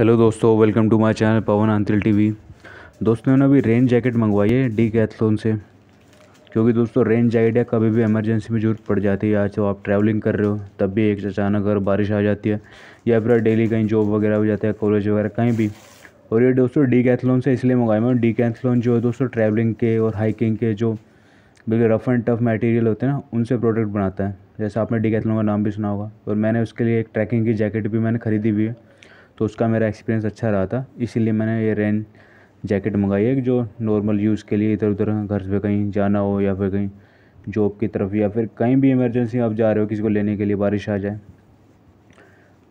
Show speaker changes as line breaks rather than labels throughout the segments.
hello दोस्तों welcome to my channel Pawan Antil TV दोस्तों ने अभी रेन जैकेट मंगवाई है डी कैथलोन से क्योंकि दोस्तों रेन जैकेट या कभी भी इमरजेंसी में ज़रूरत पड़ जाती है या तो आप ट्रैवलिंग कर रहे हो तब भी एक अचानक अगर बारिश आ जाती है या फिर डेली कहीं जॉब वगैरह हो जाता है कॉलेज वगैरह कहीं भी और ये दोस्तों डी कैथलोन से इसलिए मंगाए मैं डी कैथलोन जो है दोस्तों ट्रैवलिंग के और हाइकिंग के जो बिल्कुल रफ़ एंड टफ मटेरियल होते हैं ना उनसे प्रोडक्ट बनाता है जैसे आपने डी कैथलोन का नाम भी सुना होगा और मैंने उसके लिए एक ट्रैकिंग की जैकेट भी मैंने खरीदी हुई है तो उसका मेरा एक्सपीरियंस अच्छा रहा था इसीलिए मैंने ये रेन जैकेट मंगाई है जो नॉर्मल यूज़ के लिए इधर उधर घर से कहीं जाना हो या फिर कहीं जॉब की तरफ या फिर कहीं भी इमरजेंसी आप जा रहे हो किसी को लेने के लिए बारिश आ जाए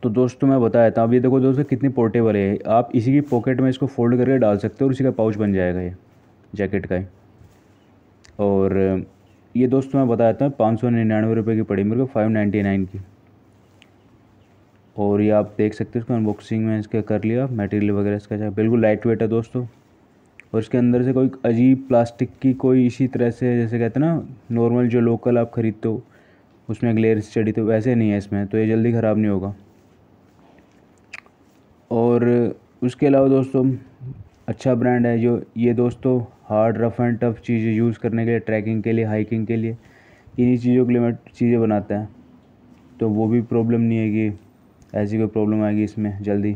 तो दोस्तों मैं बताया था अब ये देखो दोस्तों कितनी पोर्टेबल है आप इसी की पॉकेट में इसको फोल्ड करके डाल सकते हो और इसी का पाउच बन जाएगा ये जैकेट का ही और ये दोस्तों मैं बताया था पाँच सौ निन्यानवे रुपये की पड़ी मेरे को फाइव नाइन्टी नाइन की और ये आप देख सकते हो इसको अनबॉक्सिंग में इसका कर लिया मटेरियल वगैरह इसका अच्छा बिल्कुल लाइट वेट है दोस्तों और इसके अंदर से कोई अजीब प्लास्टिक की कोई इसी तरह से जैसे कहते हैं ना नॉर्मल जो लोकल आप ख़रीदते हो उसमें ग्लेयर लेयर चढ़ी तो वैसे नहीं है इसमें तो ये जल्दी ख़राब नहीं होगा और उसके अलावा दोस्तों अच्छा ब्रांड है जो ये दोस्तों हार्ड रफ़ एंड टफ चीज़ें यूज़ करने के लिए ट्रैकिंग के लिए हाइकिंग के लिए इन्हीं चीज़ों के लिए मैं चीज़ें बनाता है तो वो भी प्रॉब्लम नहीं है कि ऐसी कोई प्रॉब्लम आएगी इसमें जल्दी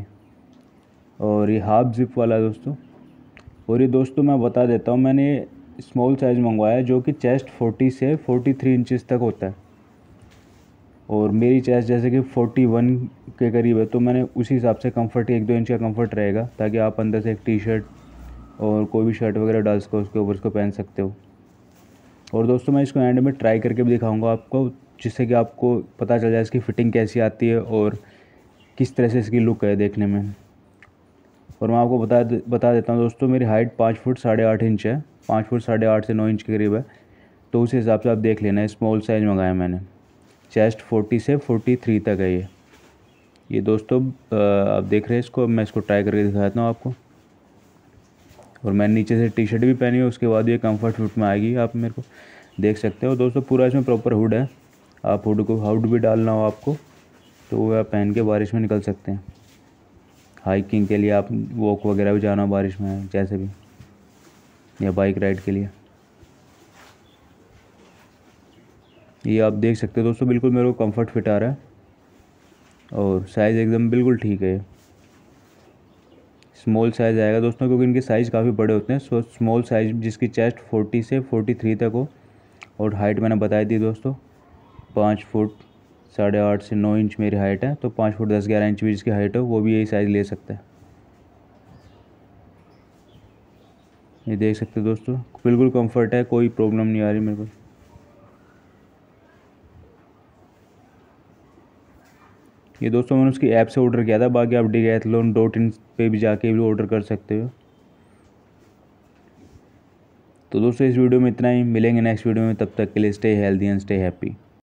और ये हाफ जिप वाला है दोस्तों और ये दोस्तों मैं बता देता हूँ मैंने स्मॉल साइज़ मंगवाया है जो कि चेस्ट 40 से 43 इंचज़ तक होता है और मेरी चेस्ट जैसे कि 41 के करीब है तो मैंने उसी हिसाब से कंफर्ट एक दो इंच का कंफर्ट रहेगा ताकि आप अंदर से एक टी शर्ट और कोई भी शर्ट वगैरह डाल सको उसके ऊपर उसको पहन सकते हो और दोस्तों मैं इसको एंड में ट्राई करके भी दिखाऊँगा आपको जिससे कि आपको पता चल जाए इसकी फ़िटिंग कैसी आती है और किस तरह से इसकी लुक है देखने में और मैं आपको बता दे, बता देता हूँ दोस्तों मेरी हाइट पाँच फुट साढ़े आठ इंच है पाँच फुट साढ़े आठ से नौ इंच के करीब है तो उस हिसाब से आप देख लेना स्मॉल साइज़ मंगाया मैंने चेस्ट फोर्टी से फोर्टी थ्री तक है ये ये दोस्तों आप देख रहे हैं इसको मैं इसको ट्राई करके दिखाता हूँ आपको और मैंने नीचे से टी शर्ट भी पहनी है उसके बाद ये कम्फर्ट फिट में आएगी आप मेरे को देख सकते हो दोस्तों पूरा इसमें प्रॉपर हुड है आप हुड को हुड भी डालना हो आपको तो वह आप पहन के बारिश में निकल सकते हैं हाइकिंग के लिए आप वॉक वगैरह भी जाना हो बारिश में जैसे भी या बाइक राइड के लिए ये आप देख सकते हो दोस्तों बिल्कुल मेरे को कंफर्ट फिट आ रहा है और साइज़ एकदम बिल्कुल ठीक है स्मॉल साइज़ आएगा दोस्तों क्योंकि इनके साइज़ काफ़ी बड़े होते हैं सो स्मॉल साइज़ जिसकी चेस्ट 40 से 43 तक हो और हाइट मैंने बताई दी दोस्तों पाँच फुट साढ़े आठ से नौ इंच मेरी हाइट है तो पाँच फुट दस ग्यारह इंच भी जिसकी हाइट हो वो भी यही साइज़ ले सकता है ये देख सकते हो दोस्तों बिल्कुल कंफर्ट है कोई प्रॉब्लम नहीं आ रही मेरे को ये दोस्तों मैंने उसकी ऐप से ऑर्डर किया था बाकी आप गैथलोन डॉट इन पर भी जाके भी ऑर्डर कर सकते हो तो दोस्तों इस वीडियो में इतना ही मिलेंगे नेक्स्ट वीडियो में तब तक के लिए stay healthy and stay happy